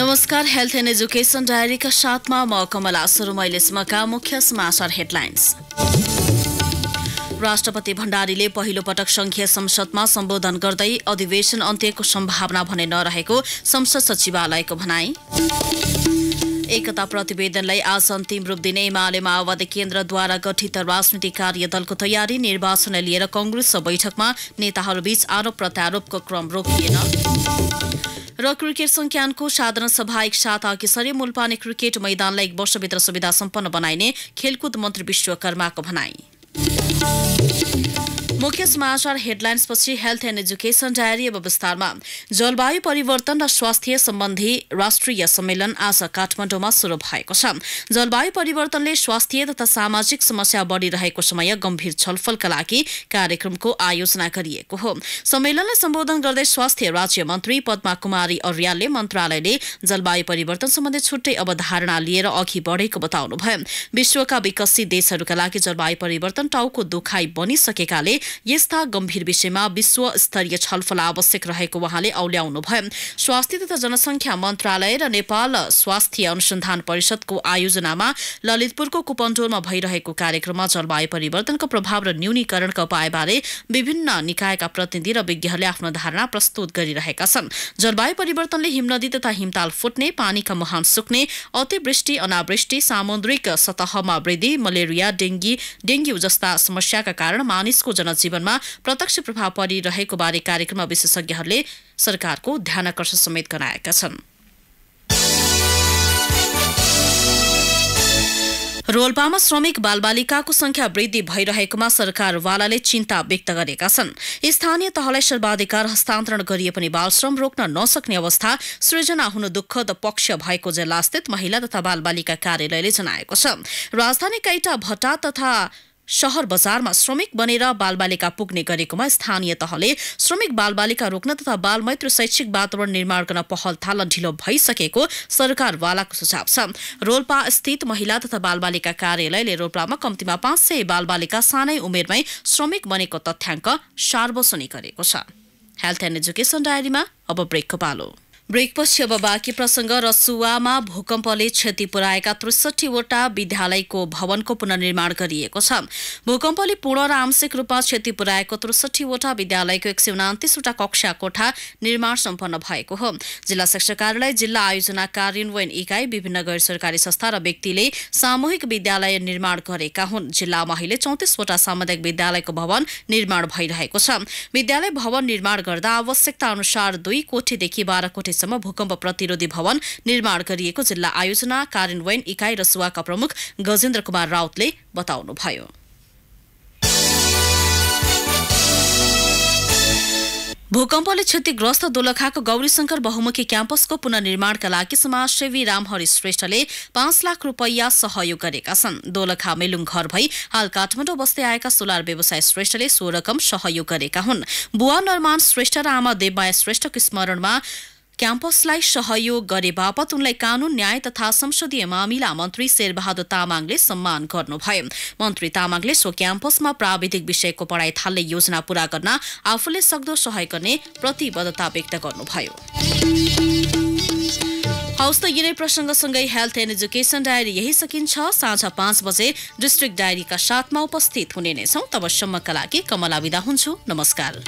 नमस्कार health and education डायरीका साथमा म कमला सुरुमैलेसमका मुख्य समाचार हेडलाइन्स राष्ट्रपति भण्डारीले पहिलो पटक संघीय संसदमा सम्बोधन गर्दै अधिवेशन अन्त्यको सम्भावना भने नरहेको संसद सचिवालयको भनाई एकता प्रतिवेदनलाई आज अन्तिम रूप दिने एमाले माओवादी केन्द्रद्वारा गठित राजनीतिक कार्यदलको तयारी निर्वाचनलाई लिएर कंग्रेस बैठकमा नेताहरूबीच आरोप प्रत्यारोपको क्रम रोकिएन र क्रिकेट संज्ञानको साधारण सभा साथ अघि सरे मुलपाने क्रिकेट मैदानलाई एक वर्षभित्र सुविधा सम्पन्न बनाइने खेलकुद मन्त्री विश्वकर्माको भनाई मुख्य समाचार हेडलाइन्सपछि हेल्थ एन्ड एजुकेसन डायरी विस्तारमा जलवायु परिवर्तन र स्वास्थ्य सम्बन्धी राष्ट्रिय सम्मेलन आज काठमाडौँमा सुरु भएको छ जलवायु परिवर्तनले स्वास्थ्य तथा सामाजिक समस्या बढ़िरहेको समय गम्भीर छलफलका लागि कार्यक्रमको आयोजना गरिएको हो सम्मेलनलाई सम्बोधन गर्दै स्वास्थ्य राज्य मन्त्री पद्मा कुमारी अर्यालले मन्त्रालयले जलवायु परिवर्तन सम्बन्धी छुट्टै अवधारणा लिएर अघि बढेको बताउनुभयो विश्वका विकसित देशहरूका लागि जलवायु परिवर्तन टाउको दुखाई बनिसकेकाले यस्ता गम्भीर विषयमा विश्व स्तरीय छलफल आवश्यक रहेको उहाँले भयो स्वास्थ्य तथा जनसंख्या मन्त्रालय र नेपाल स्वास्थ्य अनुसन्धान परिषदको आयोजनामा ललितपुरको कुपन्टोलमा भइरहेको कार्यक्रममा जलवायु परिवर्तनको प्रभाव र न्यूनीकरणका उपायबारे विभिन्न निकायका प्रतिनिधि र विज्ञहरूले आफ्नो धारणा प्रस्तुत गरिरहेका छन् जलवायु परिवर्तनले हिमनदी तथा हिमताल फुट्ने पानीका मुहान सुक्ने अतिवृष्टि अनावृष्टि सामुद्रिक सतहमा वृद्धि मलेरिया डेङ्गी डेंगी जस्ता समस्याका कारण मानिसको जन जीवनमा प्रत्यक्ष प्रभाव परिरहेको बारे कार्यक्रममा विशेषज्ञहरूले सरकारको ध्यानकर्षण समेत गराएका छन् रोल्पामा श्रमिक बालबालिकाको संख्या वृद्धि भइरहेकोमा सरकारवालाले चिन्ता व्यक्त गरेका छन् स्थानीय तहलाई सर्वाधिकार हस्तान्तरण गरिए पनि बालश्रम रोक्न नसक्ने अवस्था सृजना हुनु दुःखद पक्ष भएको जिल्लास्थित महिला तथा बालबालिका कार्यालयले जनाएको छ राजधानी कैटा भट्टा तथा शहर बजारमा श्रमिक बनेर बालबालिका पुग्ने गरेकोमा स्थानीय तहले श्रमिक बालबालिका रोक्न तथा बालमैत्र शैक्षिक वातावरण निर्माण गर्न पहल थाल ढिलो भइसकेको सरकारवालाको सुझाव छ रोल्पा स्थित महिला तथा बालबालिका कार्यालयले रोल्पामा कम्तीमा पाँच सय बालबालिका सानै उमेरमै श्रमिक बनेको तथ्याङ्क सार्वजनिक गरेको छ हेल्थ एन्ड एजुकेसन डायरीमा अब ब्रेकको पालो ब्रेकपछि अब बाँकी प्रसङ्ग रसुवामा भूकम्पले क्षति पुर्याएका त्रिसठीवटा विद्यालयको भवनको पुननिर्माण गरिएको छ भूकम्पले पूर्ण र आंशिक रूपमा क्षति पुर्याएको त्रिसठीवटा विद्यालयको एक सय उनातिसवटा कक्षा कोठा निर्माण सम्पन्न भएको हो जिल्ला शिक्षा कार्यालय जिल्ला आयोजना कार्यान्वयन इकाई विभिन्न गैर सरकारी संस्था र व्यक्तिले सामूहिक विद्यालय निर्माण गरेका हुन् जिल्लामा अहिले चौतिसवटा सामुदायिक विद्यालयको भवन निर्माण भइरहेको छ विद्यालय भवन निर्माण गर्दा आवश्यकता अनुसार दुई कोठीदेखि बाह्र कोठी मईसम्म भूकम्प प्रतिरोधी भवन निर्माण गरिएको जिल्ला आयोजना कार्यान्वयन इकाइ र सुवाका प्रमुख गजेन्द्र कुमार राउतले बताउनुभयो भूकम्पले क्षतिग्रस्त दोलखाको गौरीशंकर बहुमुखी क्याम्पसको पुननिर्माणका लागि समाजसेवी रामहरि श्रेष्ठले पाँच लाख रुपैयाँ सहयोग गरेका छन् दोलखा मेलुङ घर भई हाल काठमाडौँ बस्दै आएका सोलर व्यवसाय श्रेष्ठले सो रकम सहयोग गरेका हुन् बुवा नरमान श्रेष्ठ र आमा देवमाया श्रेष्ठको स्मरणमा क्याम्पसलाई सहयोग गरे बापत उनलाई कानून न्याय तथा संसदीय मामिला मन्त्री शेरबहादुर तामाङले सम्मान गर्नुभयो मन्त्री तामाङले सो क्याम्पसमा प्राविधिक विषयको पढाइ थाल्ने योजना पूरा गर्न आफूले सक्दो सहयोग गर्ने प्रतिबद्धता व्यक्त गर्नुभयो हौस् त यिनै प्रसङ्गसँगै हेल्थ एन्ड एजुकेसन डायरी यही सकिन्छ साँझ पाँच बजे डिस्ट्रिक्ट डायरीका साथमा उपस्थित हुने नै छौँ तबसम्मका लागि कमला विदा हुन्छु नमस्कार